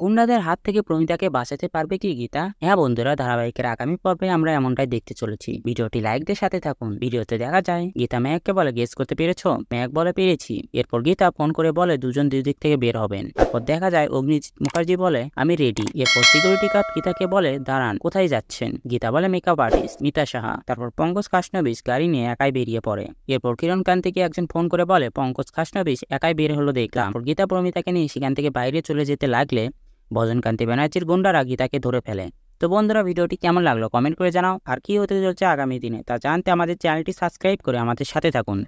গুন্ডাদের হাত থেকে প্রমিতাকে বাঁচাতে পারবে কি গীতা হ্যাঁ বন্ধুরা ধারাবাহিকের আগামী পর্বে আমরা এমনটাই দেখতে চলেছি ভিডিওটি লাইক দিয়ে সাথে থাকুন ভিডিওতে দেখা যায় গীতা ম্যাককে বলে গেস করতে পেরেছ ম্যাক বলে পেরেছি এরপর গীতা ফোন করে বলে দুজন দুই দিক থেকে বের হবেন তারপর দেখা যায় অগ্নিজিৎ মুখার্জি বলে আমি রেডি এরপর সিকিউরিটি গার্ড গীতাকে বলে দাঁড়ান কোথায় যাচ্ছেন গীতা বলে মেকআপ আর্টিস্ট মিতা সাহা তারপর পঙ্কজ খাসনবিস গাড়ি নিয়ে একাই বেরিয়ে পড়ে এরপর কিরণ কান্তিকে একজন ফোন করে বলে পঙ্কজ খাসনবিস একাই বের হলো দেখলাম গীতা প্রমিতাকে নিয়ে সেখান থেকে বাইরে চলে যেতে লাগলে ভজনকান্তি ব্যানার্জির গুন্ডারা তাকে ধরে ফেলে তো বন্ধুরা ভিডিওটি কেমন লাগলো কমেন্ট করে জানাও আর কী হতে চলছে আগামী দিনে তা জানতে আমাদের চ্যানেলটি সাবস্ক্রাইব করে আমাদের সাথে থাকুন